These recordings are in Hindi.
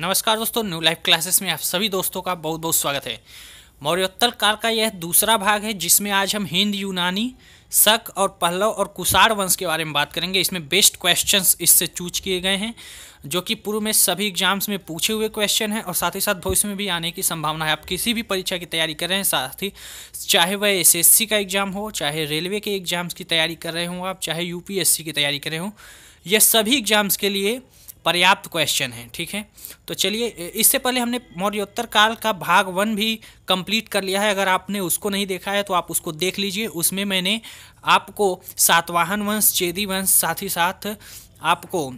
नमस्कार दोस्तों न्यू लाइफ क्लासेस में आप सभी दोस्तों का बहुत बहुत स्वागत है मौर्योत्तर काल का यह दूसरा भाग है जिसमें आज हम हिंद यूनानी शक और पहलव और कुसार वंश के बारे में बात करेंगे इसमें बेस्ट क्वेश्चंस इससे चूज किए गए हैं जो कि पूर्व में सभी एग्जाम्स में पूछे हुए क्वेश्चन हैं और साथ ही साथ भविष्य में भी आने की संभावना है आप किसी भी परीक्षा की तैयारी कर रहे हैं साथ ही चाहे वह एस का एग्जाम हो चाहे रेलवे के एग्जाम्स की तैयारी कर रहे हों आप चाहे यूपीएससी की तैयारी कर रहे हों यह सभी एग्जाम्स के लिए पर्याप्त क्वेश्चन है ठीक है तो चलिए इससे पहले हमने मौर्योत्तर काल का भाग वन भी कंप्लीट कर लिया है अगर आपने उसको नहीं देखा है तो आप उसको देख लीजिए उसमें मैंने आपको सातवाहन वंश चेदी वंश साथ ही साथ आपको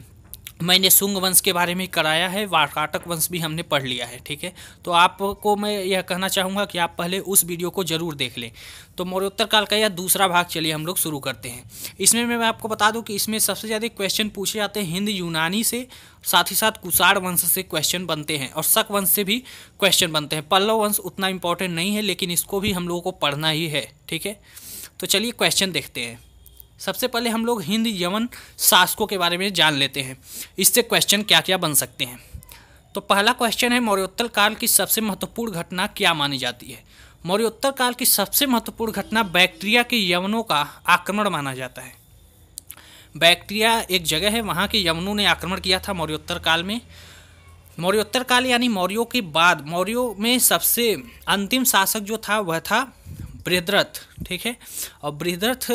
मैंने सुंग वंश के बारे में कराया है वाकाटक वंश भी हमने पढ़ लिया है ठीक है तो आपको मैं यह कहना चाहूँगा कि आप पहले उस वीडियो को ज़रूर देख लें तो मौर्योत्तर काल का यह दूसरा भाग चलिए हम लोग शुरू करते हैं इसमें मैं आपको बता दूं कि इसमें सबसे ज़्यादा क्वेश्चन पूछे जाते हैं हिंद यूनानी से साथ ही साथ कुसाड़ वंश से क्वेश्चन बनते हैं और शक वंश से भी क्वेश्चन बनते हैं पल्लव वंश उतना इम्पोर्टेंट नहीं है लेकिन इसको भी हम लोगों को पढ़ना ही है ठीक है तो चलिए क्वेश्चन देखते हैं सबसे पहले हम लोग हिंद यमन शासकों के बारे में जान लेते हैं इससे क्वेश्चन क्या क्या बन सकते हैं तो पहला क्वेश्चन है मौर्योत्तर काल की सबसे महत्वपूर्ण घटना क्या मानी जाती है मौर्योत्तर काल की सबसे महत्वपूर्ण घटना बैक्टीरिया के यवनों का आक्रमण माना जाता है बैक्टीरिया एक जगह है वहाँ के यवनों ने आक्रमण किया था मौर्योत्तर काल में मौर्योत्तर काल यानी मौर्यों के बाद मौर्यों में सबसे अंतिम शासक जो था वह था बृहद्रथ ठीक है और बृहद्रथ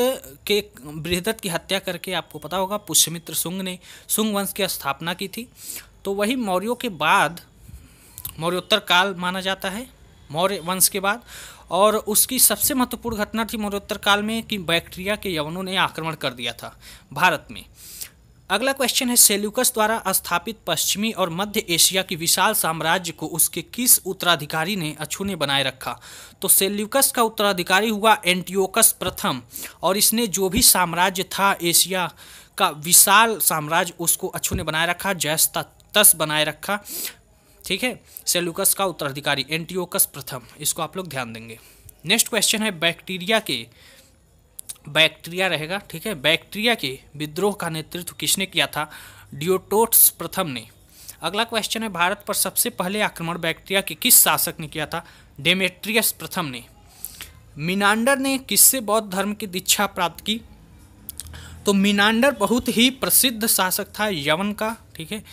के बृहद्रथ की हत्या करके आपको पता होगा पुष्यमित्र सुंग ने सुंग वंश की स्थापना की थी तो वही मौर्यों के बाद मौर्योत्तर काल माना जाता है मौर्य वंश के बाद और उसकी सबसे महत्वपूर्ण घटना थी मौर्योत्तर काल में कि बैक्टीरिया के यवनों ने आक्रमण कर दिया था भारत में अगला क्वेश्चन है सेल्युकस द्वारा स्थापित पश्चिमी और मध्य एशिया की विशाल साम्राज्य को उसके किस उत्तराधिकारी ने अछूने बनाए रखा तो सेल्युकस का उत्तराधिकारी हुआ एंटियोकस प्रथम और इसने जो भी साम्राज्य था एशिया का विशाल साम्राज्य उसको अछूने बनाए रखा जैस्ता तस बनाए रखा ठीक है सेल्युकस का उत्तराधिकारी एंटियोकस प्रथम इसको आप लोग ध्यान देंगे नेक्स्ट क्वेश्चन है बैक्टीरिया के बैक्टीरिया रहेगा ठीक है बैक्टीरिया के विद्रोह का नेतृत्व किसने किया था डियोटोट्स प्रथम ने अगला क्वेश्चन है भारत पर सबसे पहले आक्रमण बैक्टीरिया के किस शासक ने किया था डेमेट्रियस प्रथम ने मिनांडर ने किससे बौद्ध धर्म की दीक्षा प्राप्त की तो मीनांडर बहुत ही प्रसिद्ध शासक था यवन का ठीक है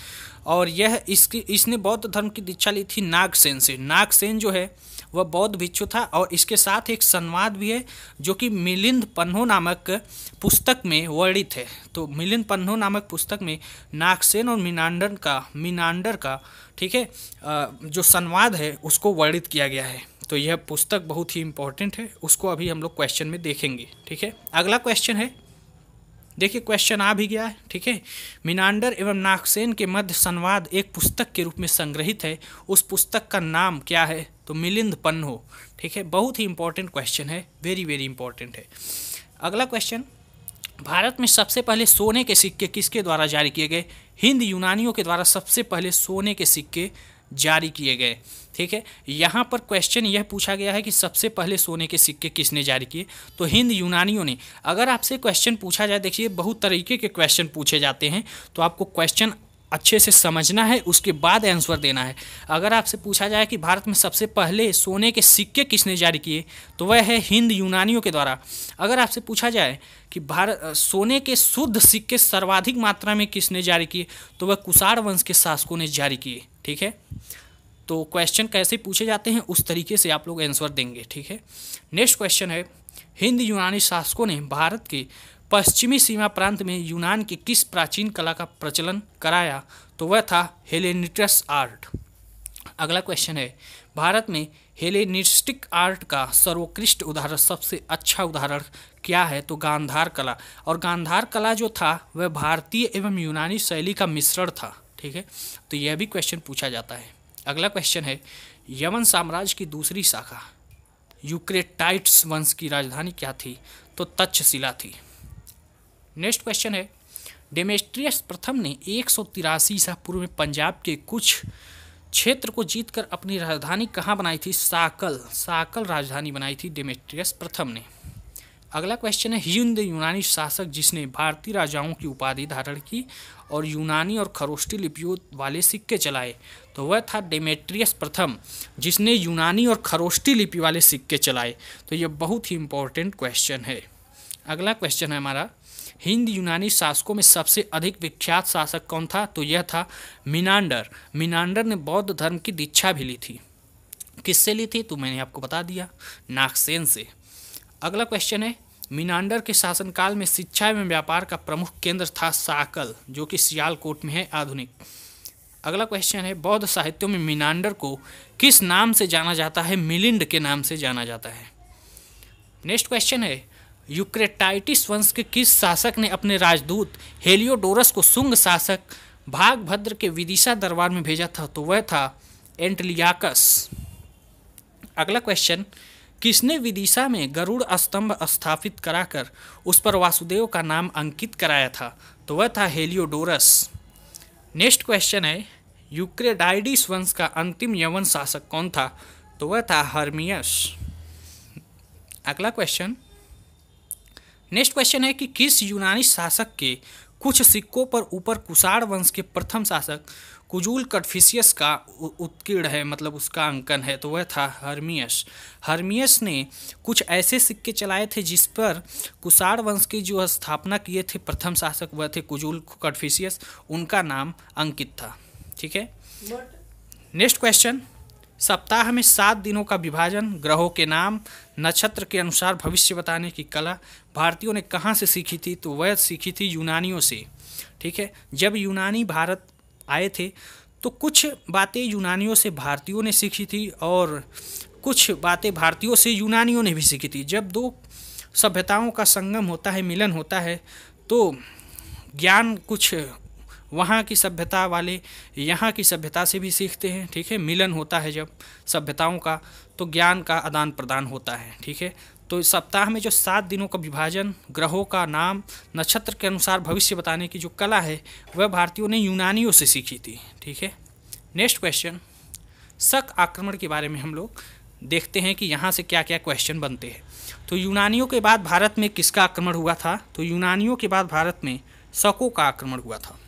और यह इसकी इसने बौद्ध धर्म की दीक्षा ली थी नागसेन से नागसेन जो है वह बौद्ध भिक्षु था और इसके साथ एक संवाद भी है जो कि मिलिंद पन्हो नामक पुस्तक में वर्णित है तो मिलिंद पन्हो नामक पुस्तक में नागसेन और मीनांडर का मीनांडर का ठीक है जो संवाद है उसको वर्णित किया गया है तो यह पुस्तक बहुत ही इंपॉर्टेंट है उसको अभी हम लोग क्वेश्चन में देखेंगे ठीक है अगला क्वेश्चन है देखिए क्वेश्चन आ भी गया है ठीक है मिनांडर एवं नागसेन के मध्य संवाद एक पुस्तक के रूप में संग्रहित है उस पुस्तक का नाम क्या है तो मिलिंद पन्नो ठीक है बहुत ही इंपॉर्टेंट क्वेश्चन है वेरी वेरी इंपॉर्टेंट है अगला क्वेश्चन भारत में सबसे पहले सोने के सिक्के किसके द्वारा जारी किए गए हिंद यूनानियों के द्वारा सबसे पहले सोने के सिक्के जारी किए गए ठीक है यहाँ पर क्वेश्चन यह पूछा गया है कि सबसे पहले सोने के सिक्के किसने जारी किए तो हिंद यूनानियों ने अगर आपसे क्वेश्चन पूछा जाए देखिए बहुत तरीके के क्वेश्चन पूछे जाते हैं तो आपको क्वेश्चन अच्छे से समझना है उसके बाद आंसर देना है अगर आपसे पूछा जाए कि भारत में सबसे पहले सोने के सिक्के किसने जारी किए तो वह है हिंद यूनानियों के द्वारा अगर आपसे पूछा जाए कि भारत सोने के शुद्ध सिक्के सर्वाधिक मात्रा में किसने जारी किए तो वह कुषाण वंश के शासकों ने जारी किए ठीक है तो क्वेश्चन कैसे पूछे जाते हैं उस तरीके से आप लोग आंसर देंगे ठीक है नेक्स्ट क्वेश्चन है हिंद यूनानी शासकों ने भारत के पश्चिमी सीमा प्रांत में यूनान की किस प्राचीन कला का प्रचलन कराया तो वह था हेलेनिटस आर्ट अगला क्वेश्चन है भारत में हेलेनिस्टिक आर्ट का सर्वोत्कृष्ट उदाहरण सबसे अच्छा उदाहरण क्या है तो गांधार कला और गांधार कला जो था वह भारतीय एवं यूनानी शैली का मिश्रण था ठीक है तो यह भी क्वेश्चन पूछा जाता है अगला क्वेश्चन है यमन साम्राज्य की दूसरी शाखा यूक्रेटाइट्स वंश की राजधानी क्या थी तो तक्षशिला थी नेक्स्ट क्वेश्चन है डेमेस्ट्रियस प्रथम ने एक सौ तिरासी ईसा पूर्व में पंजाब के कुछ क्षेत्र को जीतकर अपनी राजधानी कहाँ बनाई थी साकल साकल राजधानी बनाई थी डेमेस्ट्रियस प्रथम ने अगला क्वेश्चन है हिंद यूनानी शासक जिसने भारतीय राजाओं की उपाधि धारण की और यूनानी और खरोष्टी लिपियों वाले सिक्के चलाए तो वह था डेमेट्रियस प्रथम जिसने यूनानी और खरोष्टी लिपि वाले सिक्के चलाए तो यह बहुत ही इंपॉर्टेंट क्वेश्चन है अगला क्वेश्चन है हमारा हिंद यूनानी शासकों में सबसे अधिक विख्यात शासक कौन था तो यह था मीनांडर मीनांडर ने बौद्ध धर्म की दीक्षा भी ली थी किससे ली थी तो मैंने आपको बता दिया नागसेन से अगला क्वेश्चन है मीनांडर के शासनकाल में शिक्षा एवं व्यापार का प्रमुख केंद्र था साकल जो कि सियालकोट में है आधुनिक अगला क्वेश्चन है बौद्ध साहित्यों में मीनांडर को किस नाम से जाना जाता है मिलिंड के नाम से जाना जाता है नेक्स्ट क्वेश्चन है यूक्रेटाइटिस वंश के किस शासक ने अपने राजदूत हेलियोडोरस को सुंग शासक भागभद्र के विदिशा दरबार में भेजा था तो वह था एंटलियाकस अगला क्वेश्चन किसने विदिशा में गरुड़ स्तंभ स्थापित कराकर उस पर वासुदेव का नाम अंकित कराया था तो वह था हेलियोडोरस नेक्स्ट क्वेश्चन है यूक्रेडाइडिस वंश का अंतिम यवन शासक कौन था तो वह था हर्मियस अगला क्वेश्चन नेक्स्ट क्वेश्चन है कि किस यूनानी शासक के कुछ सिक्कों पर ऊपर कुषाण वंश के प्रथम शासक कुजूल कटफिसियस का उत्कीर्ण है मतलब उसका अंकन है तो वह था हर्मियस हर्मियस ने कुछ ऐसे सिक्के चलाए थे जिस पर कुसार वंश की जो स्थापना किए थे प्रथम शासक वह थे कुजूल कटफिसियस उनका नाम अंकित था ठीक है नेक्स्ट क्वेश्चन सप्ताह में सात दिनों का विभाजन ग्रहों के नाम नक्षत्र के अनुसार भविष्य बताने की कला भारतीयों ने कहाँ से सीखी थी तो वह सीखी थी यूनानियों से ठीक है जब यूनानी भारत आए थे तो कुछ बातें यूनानियों से भारतीयों ने सीखी थी और कुछ बातें भारतीयों से यूनानियों ने भी सीखी थी जब दो सभ्यताओं का संगम होता है मिलन होता है तो ज्ञान कुछ वहाँ की सभ्यता वाले यहाँ की सभ्यता से भी सीखते हैं ठीक है मिलन होता है जब सभ्यताओं का तो ज्ञान का आदान प्रदान होता है ठीक है तो इस सप्ताह में जो सात दिनों का विभाजन ग्रहों का नाम नक्षत्र के अनुसार भविष्य बताने की जो कला है वह भारतीयों ने यूनानियों से सीखी थी ठीक है नेक्स्ट क्वेश्चन शक आक्रमण के बारे में हम लोग देखते हैं कि यहाँ से क्या क्या क्वेश्चन बनते हैं तो यूनानियों के बाद भारत में किसका आक्रमण हुआ था तो यूनानियों के बाद भारत में शकों का आक्रमण हुआ था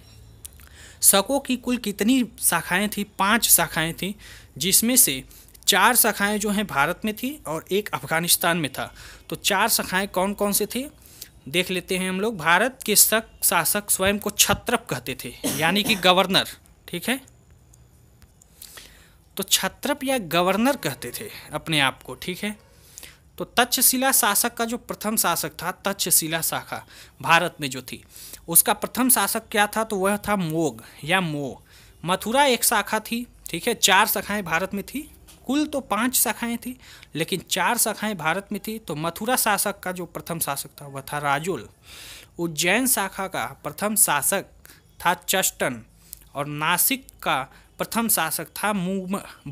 शकों की कुल कितनी शाखाएँ थी पाँच शाखाएँ थीं जिसमें से चार शाखाएं जो हैं भारत में थी और एक अफगानिस्तान में था तो चार शाखाएं कौन कौन से थे देख लेते हैं हम लोग भारत के शक शासक स्वयं को छत्रप कहते थे यानी कि गवर्नर ठीक है तो छत्रप या गवर्नर कहते थे अपने आप को ठीक है तो तक्षशिला शासक का जो प्रथम शासक था तक्षशिला शाखा भारत में जो थी उसका प्रथम शासक क्या था तो वह था मोग या मो मथुरा एक शाखा थी ठीक है चार शाखाएं भारत में थी कुल तो पांच शाखाएं थी लेकिन चार शाखाएं भारत में थी तो मथुरा शासक का जो प्रथम शासक था वह था राजुल उज्जैन शाखा का प्रथम शासक था चष्टन और नासिक का प्रथम शासक था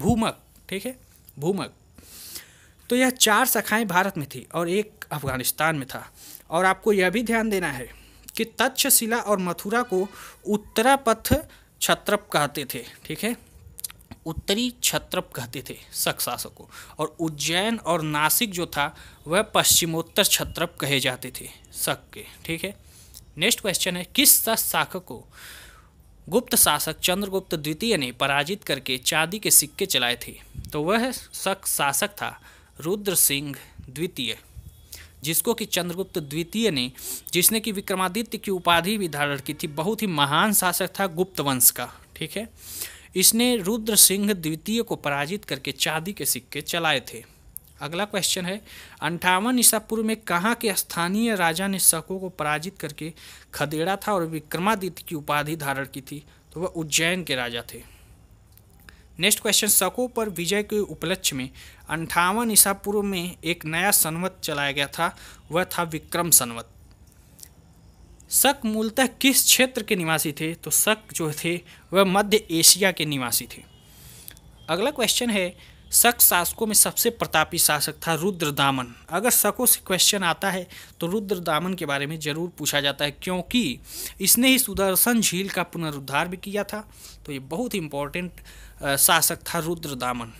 भूमक ठीक है भूमक तो यह चार शाखाएं भारत में थी और एक अफगानिस्तान में था और आपको यह भी ध्यान देना है कि तक्षशिला और मथुरा को उत्तरापथ छत्रप कहते थे ठीक है उत्तरी छत्रप कहते थे शक को और उज्जैन और नासिक जो था वह पश्चिमोत्तर छत्रप कहे जाते थे शक के ठीक है नेक्स्ट क्वेश्चन है किस शासक को गुप्त शासक चंद्रगुप्त द्वितीय ने पराजित करके चांदी के सिक्के चलाए थे तो वह शक शासक था रुद्र सिंह द्वितीय जिसको कि चंद्रगुप्त द्वितीय ने जिसने कि विक्रमादित्य की उपाधि भी धारण की थी बहुत ही महान शासक था गुप्त वंश का ठीक है इसने रुद्र सिंह द्वितीय को पराजित करके चांदी के सिक्के चलाए थे अगला क्वेश्चन है अंठावन ईसा पूर्व में कहाँ के स्थानीय राजा ने शकों को पराजित करके खदेड़ा था और विक्रमादित्य की उपाधि धारण की थी तो वह उज्जैन के राजा थे नेक्स्ट क्वेश्चन शकों पर विजय के उपलक्ष्य में अंठावन ईसा पूर्व में एक नया संवत चलाया गया था वह था विक्रम संवत शक मूलतः किस क्षेत्र के निवासी थे तो शक जो थे वह मध्य एशिया के निवासी थे अगला क्वेश्चन है शक शासकों में सबसे प्रतापी शासक था रुद्रदामन अगर शकों से क्वेश्चन आता है तो रुद्रदामन के बारे में ज़रूर पूछा जाता है क्योंकि इसने ही सुदर्शन झील का पुनरुद्धार भी किया था तो ये बहुत इंपॉर्टेंट शासक था रुद्रदामन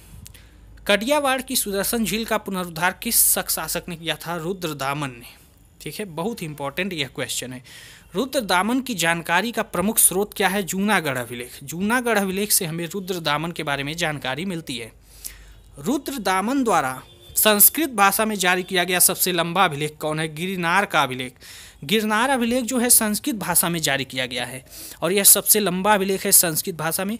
कटियावाड़ की सुदर्शन झील का पुनरुद्धार किस शक शासक ने किया था रुद्रदामन ने ठीक है बहुत इंपॉर्टेंट यह क्वेश्चन है रुद्र दामन की जानकारी का प्रमुख स्रोत क्या है जूनागढ़ अभिलेख जूनागढ़ अभिलेख से हमें रुद्र दामन के बारे में जानकारी मिलती है रुद्र दामन द्वारा संस्कृत भाषा में जारी किया गया सबसे लंबा अभिलेख कौन है गिरिनार का अभिलेख गिरनार अभिलेख जो है संस्कृत भाषा में जारी किया गया है और यह सबसे लंबा अभिलेख है संस्कृत भाषा में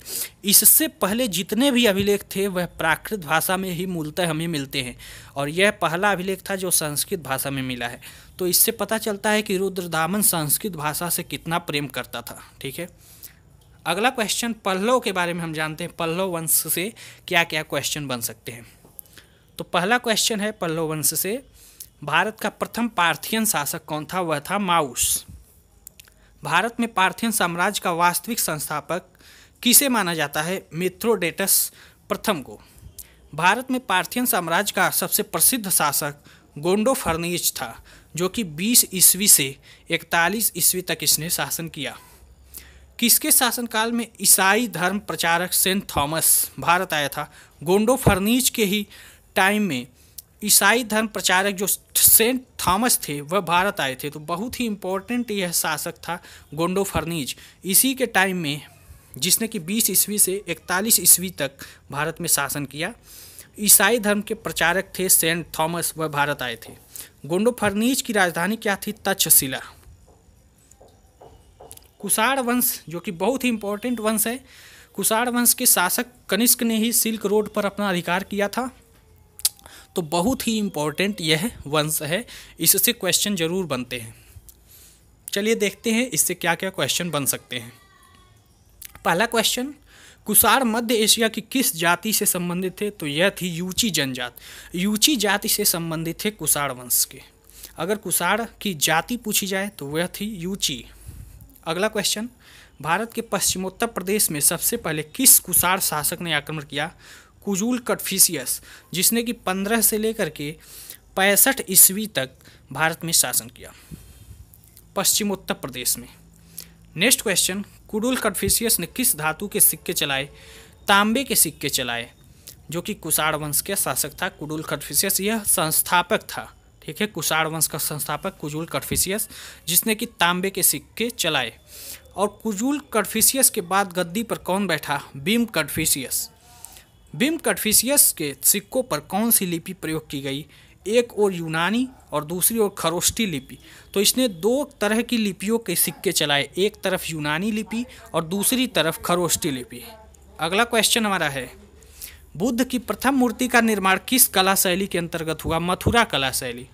इससे पहले जितने भी अभिलेख थे वह प्राकृत भाषा में ही मूलतः हमें मिलते हैं और यह पहला अभिलेख था जो संस्कृत भाषा में मिला है तो इससे पता चलता है कि रुद्रदामन संस्कृत भाषा से कितना प्रेम करता था ठीक है अगला क्वेश्चन पल्लव के बारे में हम जानते हैं पल्लव वंश से क्या क्या क्वेश्चन बन सकते हैं तो पहला क्वेश्चन है पल्लव वंश से भारत का प्रथम पार्थियन शासक कौन था वह था माउस भारत में पार्थियन साम्राज्य का वास्तविक संस्थापक किसे माना जाता है मेथ्रोडेटस प्रथम को भारत में पार्थियन साम्राज्य का सबसे प्रसिद्ध शासक गोंडो फर्नीज था जो कि 20 ईस्वी से 41 ईस्वी तक इसने शासन किया किसके शासनकाल में ईसाई धर्म प्रचारक सेंट थॉमस भारत आया था गोंडो फर्नीज के ही टाइम में ईसाई धर्म प्रचारक जो सेंट थॉमस थे वह भारत आए थे तो बहुत ही इम्पोर्टेंट यह शासक था गोंडो फर्नीज इसी के टाइम में जिसने कि 20 ईस्वी से 41 ईस्वी तक भारत में शासन किया ईसाई धर्म के प्रचारक थे सेंट थॉमस वह भारत आए थे गोंडो फर्नीज की राजधानी क्या थी तक्षशिला कुषाण वंश जो कि बहुत ही इम्पोर्टेंट वंश है कुषाण वंश के शासक कनिष्क ने ही सिल्क रोड पर अपना अधिकार किया था तो बहुत ही इम्पोर्टेंट यह वंश है इससे क्वेश्चन ज़रूर बनते हैं चलिए देखते हैं इससे क्या क्या क्वेश्चन बन सकते हैं पहला क्वेश्चन कुसार मध्य एशिया की किस जाति से संबंधित थे तो यह थी यूची जनजात यूची जाति से संबंधित थे कुसार वंश के अगर कुसार की जाति पूछी जाए तो वह थी यूची अगला क्वेश्चन भारत के पश्चिमोत्तर प्रदेश में सबसे पहले किस कुसार शासक ने आक्रमण किया कुजूल कटफिसियस जिसने कि पंद्रह से लेकर के पैंसठ ईस्वी तक भारत में शासन किया पश्चिम उत्तर प्रदेश में नेक्स्ट क्वेश्चन कुडुल कटफिसियस ने किस धातु के सिक्के चलाए तांबे के सिक्के चलाए जो कि कुषाण वंश के शासक था कुडुल कटफिसियस यह संस्थापक था ठीक है कुषाण वंश का संस्थापक कुजुल कटफिसियस जिसने कि तांबे के सिक्के चलाए और कुजुल कटफिसियस के बाद गद्दी पर कौन बैठा भीम कटफिसियस बिम कटफिशियस के सिक्कों पर कौन सी लिपि प्रयोग की गई एक और यूनानी और दूसरी ओर खरोष्टी लिपि तो इसने दो तरह की लिपियों के सिक्के चलाए एक तरफ यूनानी लिपि और दूसरी तरफ खरोष्टी लिपि अगला क्वेश्चन हमारा है बुद्ध की प्रथम मूर्ति का निर्माण किस कला शैली के अंतर्गत हुआ मथुरा कला शैली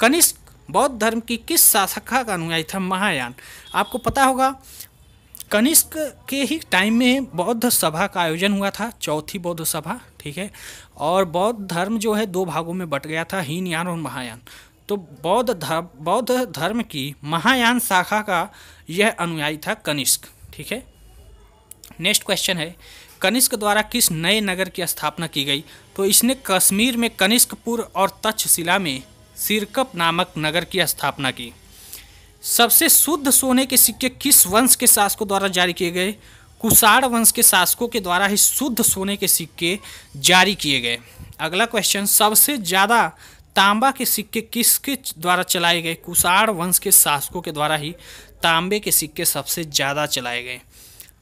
कनिष्क बौद्ध धर्म की किस शासक का अनुयायी था महायान आपको पता होगा कनिष्क के ही टाइम में बौद्ध सभा का आयोजन हुआ था चौथी बौद्ध सभा ठीक है और बौद्ध धर्म जो है दो भागों में बट गया था हीन यान और महायान तो बौद्ध धर्म बौद्ध धर्म की महायान शाखा का यह अनुयायी था कनिष्क ठीक है नेक्स्ट क्वेश्चन है कनिष्क द्वारा किस नए नगर की स्थापना की गई तो इसने कश्मीर में कनिष्कपुर और तक्षशिला में सिरकप नामक नगर की स्थापना की सबसे शुद्ध सोने के सिक्के किस वंश के शासकों द्वारा जारी किए गए कुषाण वंश के शासकों के द्वारा ही शुद्ध सोने के सिक्के जारी किए गए अगला क्वेश्चन सबसे ज़्यादा तांबा के सिक्के किसके द्वारा चलाए गए कुषाण वंश के शासकों के द्वारा ही तांबे के सिक्के सबसे ज़्यादा चलाए गए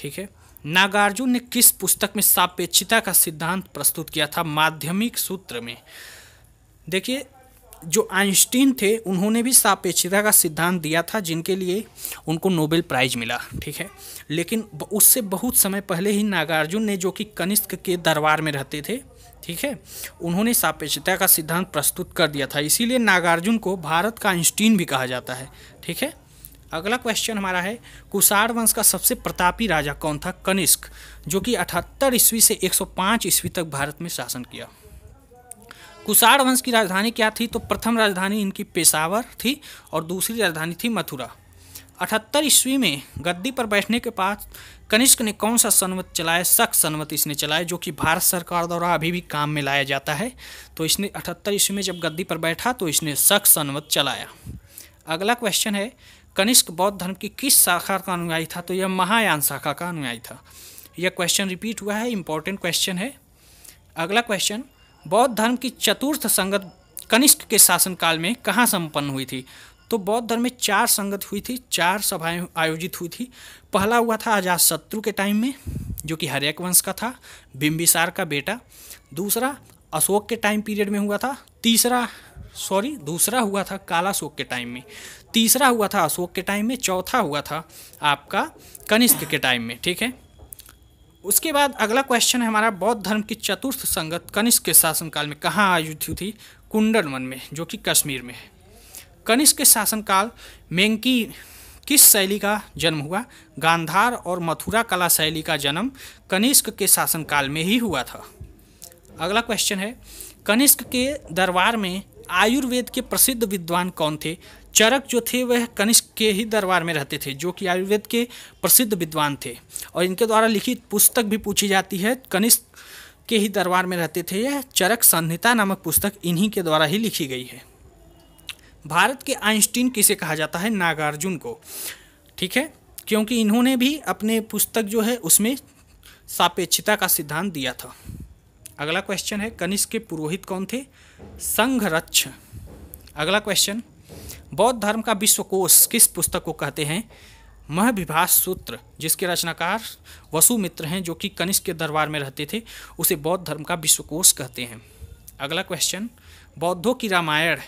ठीक है नागार्जुन ने किस पुस्तक में सापेक्षिता का सिद्धांत प्रस्तुत किया था माध्यमिक सूत्र में देखिए जो आइंस्टीन थे उन्होंने भी सापेक्षता का सिद्धांत दिया था जिनके लिए उनको नोबेल प्राइज मिला ठीक है लेकिन उससे बहुत समय पहले ही नागार्जुन ने जो कि कनिष्क के दरबार में रहते थे ठीक है उन्होंने सापेक्षता का सिद्धांत प्रस्तुत कर दिया था इसीलिए नागार्जुन को भारत का आइंस्टीन भी कहा जाता है ठीक है अगला क्वेश्चन हमारा है कुषाण वंश का सबसे प्रतापी राजा कौन था कनिष्क जो कि अठहत्तर ईस्वी से 105 ईस्वी तक भारत में शासन किया कुषाण वंश की राजधानी क्या थी तो प्रथम राजधानी इनकी पेशावर थी और दूसरी राजधानी थी मथुरा अठहत्तर ईस्वी में गद्दी पर बैठने के बाद कनिष्क ने कौन सा सनवत चलाया सख्त सनवत इसने चलाया जो कि भारत सरकार द्वारा अभी भी काम में लाया जाता है तो इसने अठहत्तर ईस्वी में जब गद्दी पर बैठा तो इसने सख्त सनवत चलाया अगला क्वेश्चन है कनिष्क बौद्ध धर्म की किस शाखा का अनुयायी था तो यह महायान शाखा का अनुयायी था यह क्वेश्चन रिपीट हुआ है इंपॉर्टेंट क्वेश्चन है अगला क्वेश्चन बौद्ध धर्म की चतुर्थ संगत कनिष्क के शासनकाल में कहाँ संपन्न हुई थी तो बौद्ध धर्म में चार संगत हुई थी चार सभाएं आयोजित हुई थी पहला हुआ था अजात शत्रु के टाइम में जो कि हरेक वंश का था बिम्बिसार का बेटा दूसरा अशोक के टाइम पीरियड में हुआ था तीसरा सॉरी दूसरा हुआ था काला के टाइम में तीसरा हुआ था अशोक के टाइम में चौथा हुआ था आपका कनिष्क के टाइम में ठीक है उसके बाद अगला क्वेश्चन है हमारा बौद्ध धर्म की चतुर्थ संगत कनिष्क के शासनकाल में कहाँ आयोजित हुई थी कुंडल वन में जो कि कश्मीर में है कनिष्क के शासनकाल मेंकी किस शैली का जन्म हुआ गांधार और मथुरा कला शैली का जन्म कनिष्क के शासनकाल में ही हुआ था अगला क्वेश्चन है कनिष्क के दरबार में आयुर्वेद के प्रसिद्ध विद्वान कौन थे चरक जो थे वह कनिष्क के ही दरबार में रहते थे जो कि आयुर्वेद के प्रसिद्ध विद्वान थे और इनके द्वारा लिखित पुस्तक भी पूछी जाती है कनिष्क के ही दरबार में रहते थे यह चरक संहिता नामक पुस्तक इन्हीं के द्वारा ही लिखी गई है भारत के आइंस्टीन किसे कहा जाता है नागार्जुन को ठीक है क्योंकि इन्होंने भी अपने पुस्तक जो है उसमें सापेक्षता का सिद्धांत दिया था अगला क्वेश्चन है कनिष्क के पुरोहित कौन थे संघरक्ष अगला क्वेश्चन बौद्ध धर्म का विश्वकोश किस पुस्तक को कहते हैं मह सूत्र जिसके रचनाकार वसुमित्र हैं जो कि कनिष्क के दरबार में रहते थे उसे बौद्ध धर्म का विश्वकोश कहते हैं अगला क्वेश्चन बौद्धों की रामायण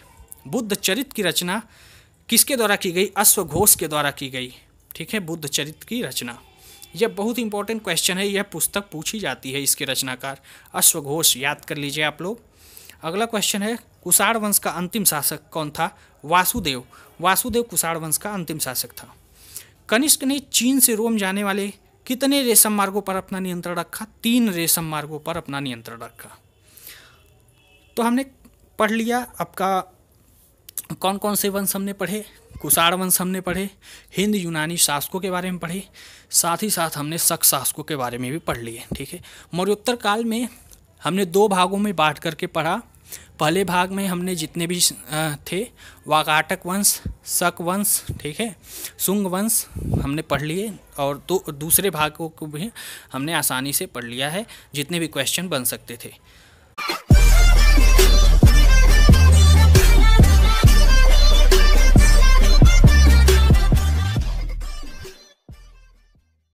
बुद्ध चरित की रचना किसके द्वारा की गई अश्वघोष के द्वारा की गई ठीक है बुद्ध चरित की रचना यह बहुत इंपॉर्टेंट क्वेश्चन है यह पुस्तक पूछी जाती है इसके रचनाकार अश्वघोष याद कर लीजिए आप लोग अगला क्वेश्चन है कुषाण वंश का अंतिम शासक कौन था वासुदेव वासुदेव कुषाण वंश का अंतिम शासक था कनिष्क ने चीन से रोम जाने वाले कितने रेशम मार्गों पर अपना नियंत्रण रखा तीन रेशम मार्गों पर अपना नियंत्रण रखा तो हमने पढ़ लिया आपका कौन कौन से वंश हमने पढ़े कुषाण वंश हमने पढ़े हिंद यूनानी शासकों के बारे में पढ़े साथ ही साथ हमने शक शासकों के बारे में भी पढ़ लिए ठीक है मौर्योत्तर काल में हमने दो भागों में बांट करके पढ़ा पहले भाग में हमने जितने भी थे वाकाटक वंश शक वंश ठीक है सुंग वंश हमने पढ़ लिए और दो दूसरे भागों को भी हमने आसानी से पढ़ लिया है जितने भी क्वेश्चन बन सकते थे